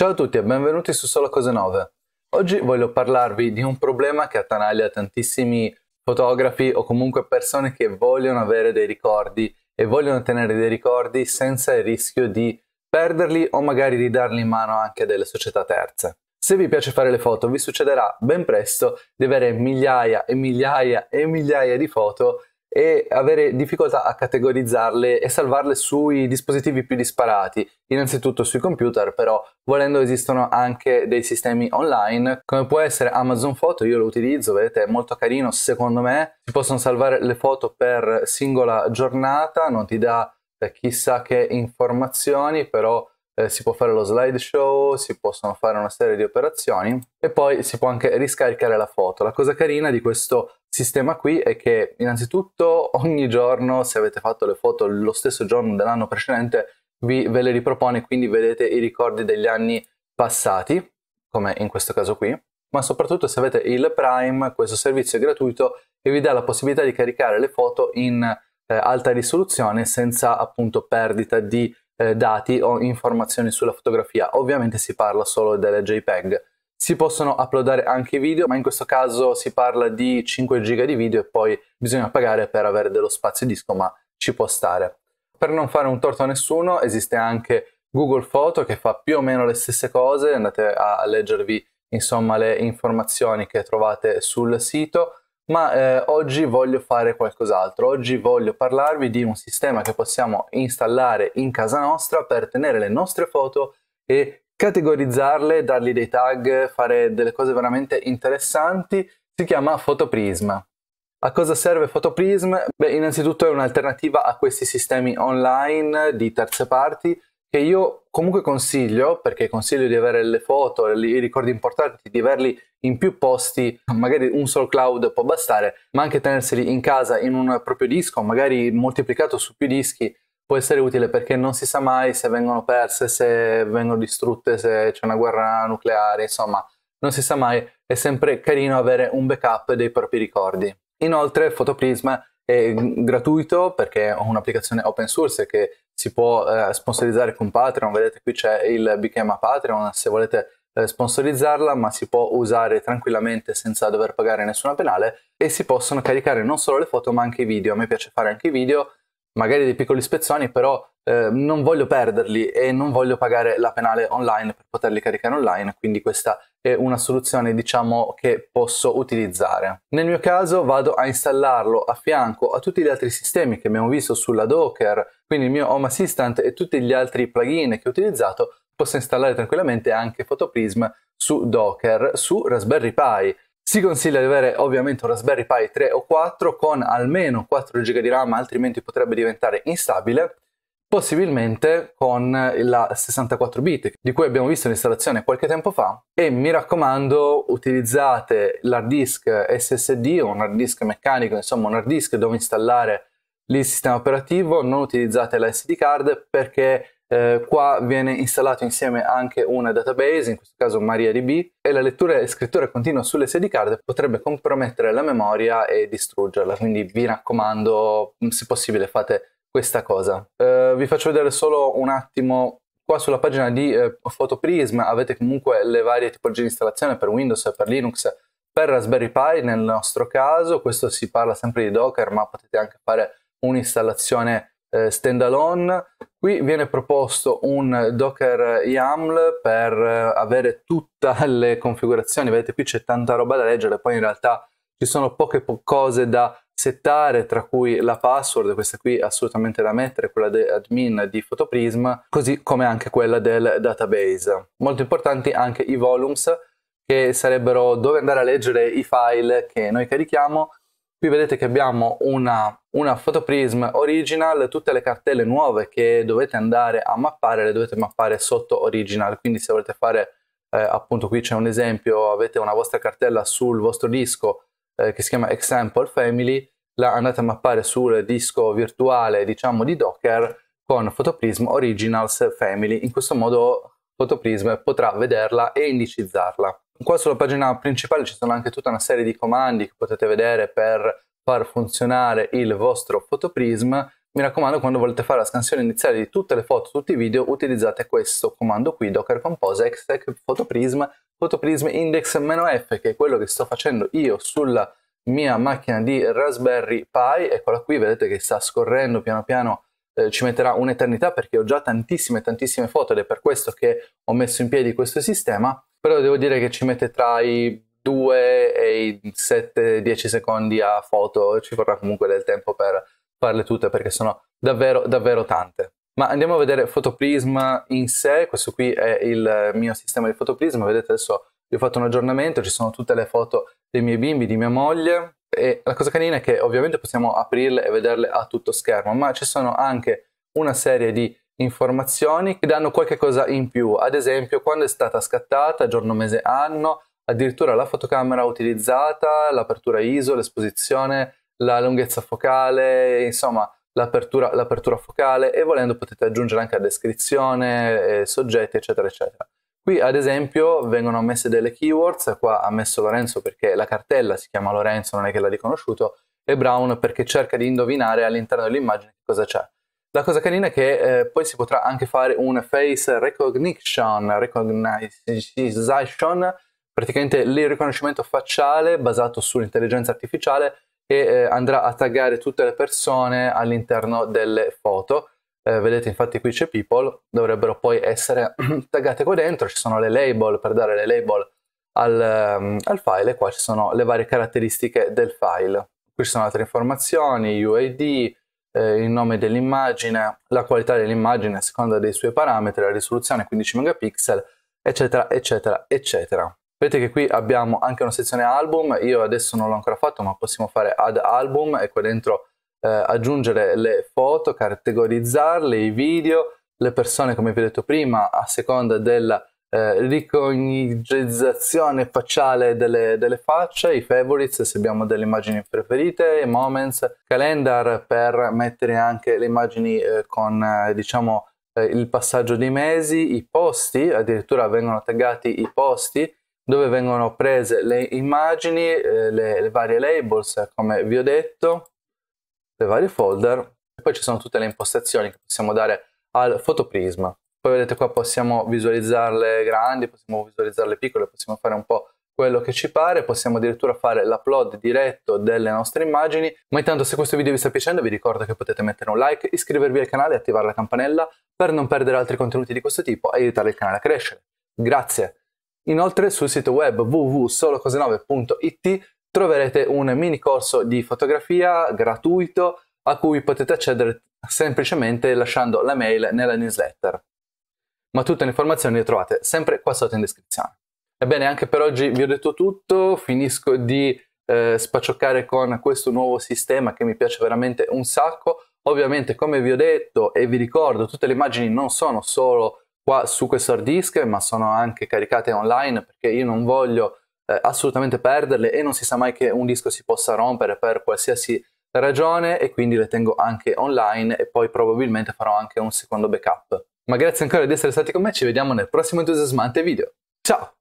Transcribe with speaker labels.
Speaker 1: Ciao a tutti e benvenuti su Solo Cose Nove. Oggi voglio parlarvi di un problema che attanaglia tantissimi fotografi o comunque persone che vogliono avere dei ricordi e vogliono tenere dei ricordi senza il rischio di perderli o magari di darli in mano anche a delle società terze. Se vi piace fare le foto vi succederà ben presto di avere migliaia e migliaia e migliaia di foto e avere difficoltà a categorizzarle e salvarle sui dispositivi più disparati, innanzitutto sui computer, però volendo esistono anche dei sistemi online, come può essere Amazon Photo, io lo utilizzo, vedete, è molto carino secondo me, si possono salvare le foto per singola giornata, non ti dà chissà che informazioni, però eh, si può fare lo slideshow, si possono fare una serie di operazioni e poi si può anche riscaricare la foto. La cosa carina di questo sistema qui è che innanzitutto ogni giorno, se avete fatto le foto lo stesso giorno dell'anno precedente, vi, ve le ripropone, quindi vedete i ricordi degli anni passati, come in questo caso qui. Ma soprattutto se avete il Prime, questo servizio è gratuito e vi dà la possibilità di caricare le foto in eh, alta risoluzione senza appunto perdita di eh, dati o informazioni sulla fotografia. Ovviamente si parla solo delle JPEG. Si possono uploadare anche i video, ma in questo caso si parla di 5 giga di video e poi bisogna pagare per avere dello spazio disco, ma ci può stare. Per non fare un torto a nessuno, esiste anche Google Photo che fa più o meno le stesse cose, andate a leggervi insomma le informazioni che trovate sul sito ma eh, oggi voglio fare qualcos'altro. Oggi voglio parlarvi di un sistema che possiamo installare in casa nostra per tenere le nostre foto e categorizzarle, dargli dei tag, fare delle cose veramente interessanti. Si chiama Photoprism. A cosa serve Fotoprism? Beh, innanzitutto è un'alternativa a questi sistemi online di terze parti che io comunque consiglio, perché consiglio di avere le foto, i ricordi importanti, di averli in più posti, magari un solo cloud può bastare, ma anche tenerseli in casa in un proprio disco, magari moltiplicato su più dischi, può essere utile perché non si sa mai se vengono perse, se vengono distrutte, se c'è una guerra nucleare, insomma, non si sa mai, è sempre carino avere un backup dei propri ricordi. Inoltre Fotoprisma è gratuito perché ho un'applicazione open source che si può eh, sponsorizzare con Patreon, vedete qui c'è il bichema Patreon se volete eh, sponsorizzarla, ma si può usare tranquillamente senza dover pagare nessuna penale e si possono caricare non solo le foto ma anche i video, a me piace fare anche i video, magari dei piccoli spezzoni, però Ehm, non voglio perderli e non voglio pagare la penale online per poterli caricare online, quindi questa è una soluzione diciamo che posso utilizzare. Nel mio caso vado a installarlo a fianco a tutti gli altri sistemi che abbiamo visto sulla Docker, quindi il mio Home Assistant e tutti gli altri plugin che ho utilizzato, posso installare tranquillamente anche Photoprism su Docker, su Raspberry Pi. Si consiglia di avere ovviamente un Raspberry Pi 3 o 4 con almeno 4 GB di RAM, altrimenti potrebbe diventare instabile possibilmente con la 64 bit di cui abbiamo visto l'installazione qualche tempo fa e mi raccomando utilizzate l'hard disk SSD o un hard disk meccanico insomma un hard disk dove installare il sistema operativo non utilizzate la SD card perché eh, qua viene installato insieme anche una database in questo caso MariaDB e la lettura e scrittura continua sull'SD card potrebbe compromettere la memoria e distruggerla quindi vi raccomando se possibile fate questa cosa. Eh, vi faccio vedere solo un attimo, qua sulla pagina di eh, Photoprism avete comunque le varie tipologie di installazione per Windows, per Linux, per Raspberry Pi nel nostro caso, questo si parla sempre di Docker, ma potete anche fare un'installazione eh, standalone. Qui viene proposto un Docker YAML per eh, avere tutte le configurazioni, vedete qui c'è tanta roba da leggere, poi in realtà ci sono poche po- cose da settare, tra cui la password, questa qui assolutamente da mettere, quella di admin di Photoprism, così come anche quella del database. Molto importanti anche i volumes, che sarebbero dove andare a leggere i file che noi carichiamo. Qui vedete che abbiamo una, una Photoprism original, tutte le cartelle nuove che dovete andare a mappare, le dovete mappare sotto original, quindi se volete fare, eh, appunto qui c'è un esempio, avete una vostra cartella sul vostro disco, eh, che si chiama Example Family, la andate a mappare sul disco virtuale diciamo di Docker con Photoprism Originals Family. In questo modo Photoprism potrà vederla e indicizzarla. Qua sulla pagina principale ci sono anche tutta una serie di comandi che potete vedere per far funzionare il vostro Photoprism mi raccomando, quando volete fare la scansione iniziale di tutte le foto, tutti i video, utilizzate questo comando qui, docker compose exec photoprism photoprism index -f, che è quello che sto facendo io sulla mia macchina di Raspberry Pi, eccola qui, vedete che sta scorrendo piano piano eh, ci metterà un'eternità perché ho già tantissime tantissime foto ed è per questo che ho messo in piedi questo sistema però devo dire che ci mette tra i 2 e i 7-10 secondi a foto ci vorrà comunque del tempo per farle tutte perché sono davvero, davvero tante. Ma andiamo a vedere fotoprisma in sé, questo qui è il mio sistema di fotoprisma, vedete adesso vi ho fatto un aggiornamento, ci sono tutte le foto dei miei bimbi, di mia moglie e la cosa carina è che ovviamente possiamo aprirle e vederle a tutto schermo, ma ci sono anche una serie di informazioni che danno qualche cosa in più, ad esempio quando è stata scattata, giorno, mese, anno, addirittura la fotocamera utilizzata, l'apertura ISO, l'esposizione, la lunghezza focale, insomma l'apertura, l'apertura focale e volendo potete aggiungere anche la descrizione, eh, soggetti eccetera eccetera. Qui ad esempio vengono messe delle keywords, qua ha messo Lorenzo perché la cartella si chiama Lorenzo, non è che l'ha riconosciuto, e Brown perché cerca di indovinare all'interno dell'immagine cosa c'è. La cosa carina è che eh, poi si potrà anche fare un face recognition, recognition praticamente il riconoscimento facciale basato sull'intelligenza artificiale e eh, andrà a taggare tutte le persone all'interno delle foto. Eh, vedete infatti qui c'è people, dovrebbero poi essere taggate qua dentro, ci sono le label per dare le label al, um, al file e qua ci sono le varie caratteristiche del file. Qui ci sono altre informazioni, UID, eh, il nome dell'immagine, la qualità dell'immagine a seconda dei suoi parametri, la risoluzione 15 megapixel, eccetera, eccetera, eccetera. Vedete che qui abbiamo anche una sezione album, io adesso non l'ho ancora fatto ma possiamo fare ad album e qua dentro eh, aggiungere le foto, categorizzarle, i video, le persone come vi ho detto prima a seconda della eh, ricognizzazione facciale delle, delle, facce, i favorites se abbiamo delle immagini preferite, i moments, calendar per mettere anche le immagini eh, con eh, diciamo eh, il passaggio dei mesi, i posti, addirittura vengono taggati i posti dove vengono prese le immagini, eh, le, le, varie labels, come vi ho detto, le varie folder, e poi ci sono tutte le impostazioni che possiamo dare al fotoprisma. Poi vedete qua possiamo visualizzarle grandi, possiamo visualizzarle piccole, possiamo fare un po' quello che ci pare, possiamo addirittura fare l'upload diretto delle nostre immagini, ma intanto se questo video vi sta piacendo vi ricordo che potete mettere un like, iscrivervi al canale e attivare la campanella per non perdere altri contenuti di questo tipo e aiutare il canale a crescere. Grazie! Inoltre sul sito web www.solocosenove.it troverete un mini corso di fotografia gratuito a cui potete accedere semplicemente lasciando la mail nella newsletter. Ma tutte le informazioni le trovate sempre qua sotto in descrizione. Ebbene, anche per oggi vi ho detto tutto, finisco di eh, spaccioccare con questo nuovo sistema che mi piace veramente un sacco. Ovviamente, come vi ho detto e vi ricordo, tutte le immagini non sono solo qua su questo hard disk, ma sono anche caricate online perché io non voglio eh, assolutamente perderle e non si sa mai che un disco si possa rompere per qualsiasi ragione e quindi le tengo anche online e poi probabilmente farò anche un secondo backup. Ma grazie ancora di essere stati con me, ci vediamo nel prossimo entusiasmante video. Ciao!